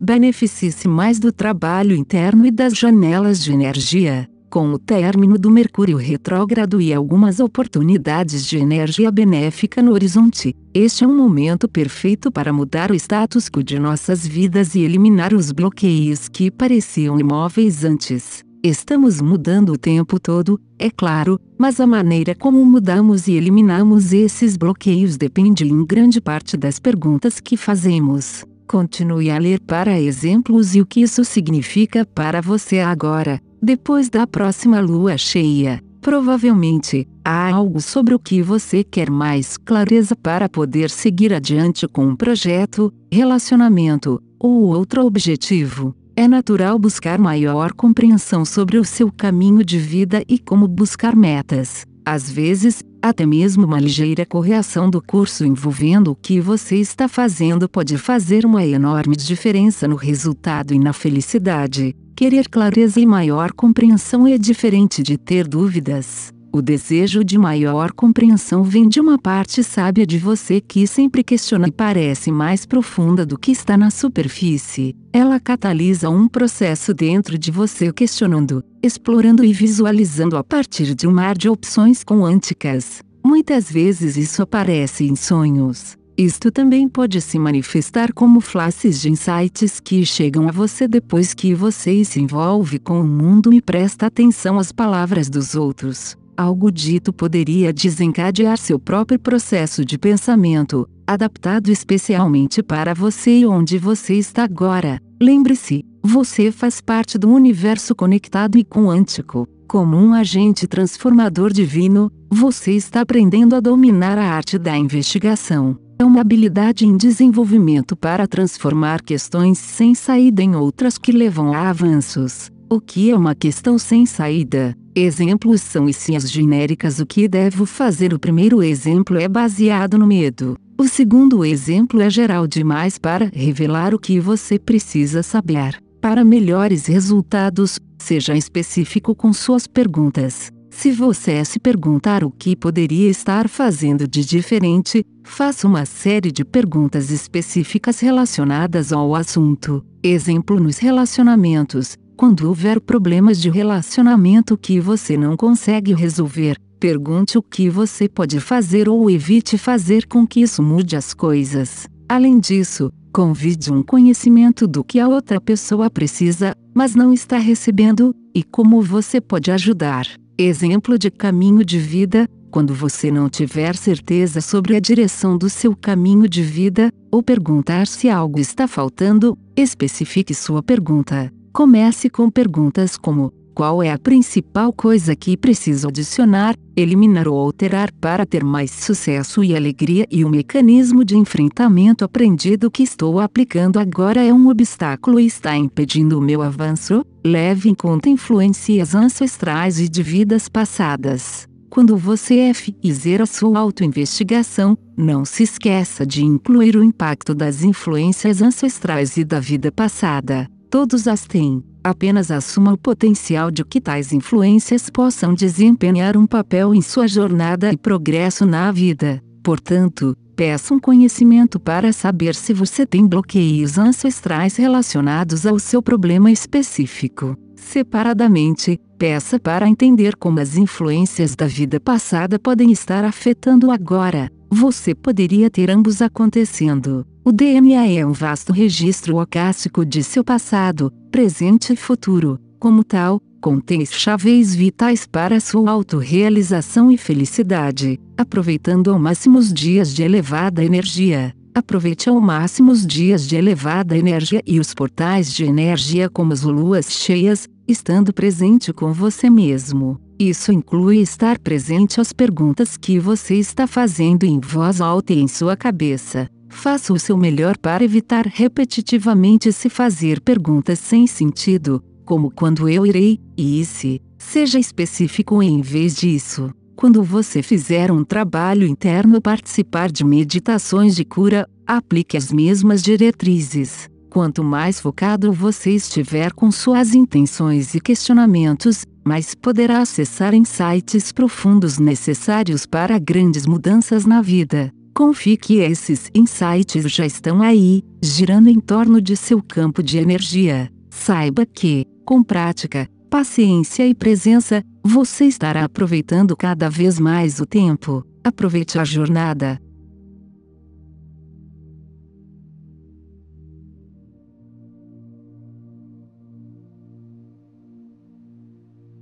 beneficie-se mais do trabalho interno e das janelas de energia, com o término do Mercúrio retrógrado e algumas oportunidades de energia benéfica no horizonte, este é um momento perfeito para mudar o status quo de nossas vidas e eliminar os bloqueios que pareciam imóveis antes. Estamos mudando o tempo todo, é claro, mas a maneira como mudamos e eliminamos esses bloqueios depende em grande parte das perguntas que fazemos. Continue a ler para exemplos e o que isso significa para você agora, depois da próxima lua cheia. Provavelmente, há algo sobre o que você quer mais clareza para poder seguir adiante com um projeto, relacionamento ou outro objetivo. É natural buscar maior compreensão sobre o seu caminho de vida e como buscar metas às vezes, até mesmo uma ligeira correção do curso envolvendo o que você está fazendo pode fazer uma enorme diferença no resultado e na felicidade. Querer clareza e maior compreensão é diferente de ter dúvidas. O desejo de maior compreensão vem de uma parte sábia de você que sempre questiona e parece mais profunda do que está na superfície. Ela catalisa um processo dentro de você questionando, explorando e visualizando a partir de um mar de opções quânticas. Muitas vezes isso aparece em sonhos. Isto também pode se manifestar como flashes de insights que chegam a você depois que você se envolve com o mundo e presta atenção às palavras dos outros. Algo dito poderia desencadear seu próprio processo de pensamento, adaptado especialmente para você e onde você está agora. Lembre-se, você faz parte do universo conectado e quântico. Como um agente transformador divino, você está aprendendo a dominar a arte da investigação. É uma habilidade em desenvolvimento para transformar questões sem saída em outras que levam a avanços. O que é uma questão sem saída? Exemplos são as genéricas. O que devo fazer? O primeiro exemplo é baseado no medo. O segundo exemplo é geral demais para revelar o que você precisa saber. Para melhores resultados, seja específico com suas perguntas. Se você se perguntar o que poderia estar fazendo de diferente, faça uma série de perguntas específicas relacionadas ao assunto. Exemplo nos relacionamentos. Quando houver problemas de relacionamento que você não consegue resolver, pergunte o que você pode fazer ou evite fazer com que isso mude as coisas. Além disso, convide um conhecimento do que a outra pessoa precisa, mas não está recebendo, e como você pode ajudar. Exemplo de caminho de vida: quando você não tiver certeza sobre a direção do seu caminho de vida, ou perguntar se algo está faltando, especifique sua pergunta. Comece com perguntas como: qual é a principal coisa que preciso adicionar, eliminar ou alterar para ter mais sucesso e alegria e o mecanismo de enfrentamento aprendido que estou aplicando agora é um obstáculo e está impedindo o meu avanço? Leve em conta influências ancestrais e de vidas passadas. Quando você é fizer a sua autoinvestigação, não se esqueça de incluir o impacto das influências ancestrais e da vida passada. Todos as têm, apenas assuma o potencial de que tais influências possam desempenhar um papel em sua jornada e progresso na vida. Portanto, peça um conhecimento para saber se você tem bloqueios ancestrais relacionados ao seu problema específico. Separadamente, peça para entender como as influências da vida passada podem estar afetando agora. Você poderia ter ambos acontecendo. O DNA é um vasto registro ocássico de seu passado, presente e futuro. Como tal, contém chaves vitais para sua autorrealização e felicidade, aproveitando ao máximo os dias de elevada energia. Aproveite ao máximo os dias de elevada energia e os portais de energia como as luas cheias, estando presente com você mesmo. Isso inclui estar presente às perguntas que você está fazendo em voz alta e em sua cabeça Faça o seu melhor para evitar repetitivamente se fazer perguntas sem sentido, como quando eu irei, e se. Seja específico em vez disso. Quando você fizer um trabalho interno participar de meditações de cura, aplique as mesmas diretrizes. Quanto mais focado você estiver com suas intenções e questionamentos, mais poderá acessar insights profundos necessários para grandes mudanças na vida. Confie que esses insights já estão aí, girando em torno de seu campo de energia. Saiba que, com prática, paciência e presença, você estará aproveitando cada vez mais o tempo. Aproveite a jornada,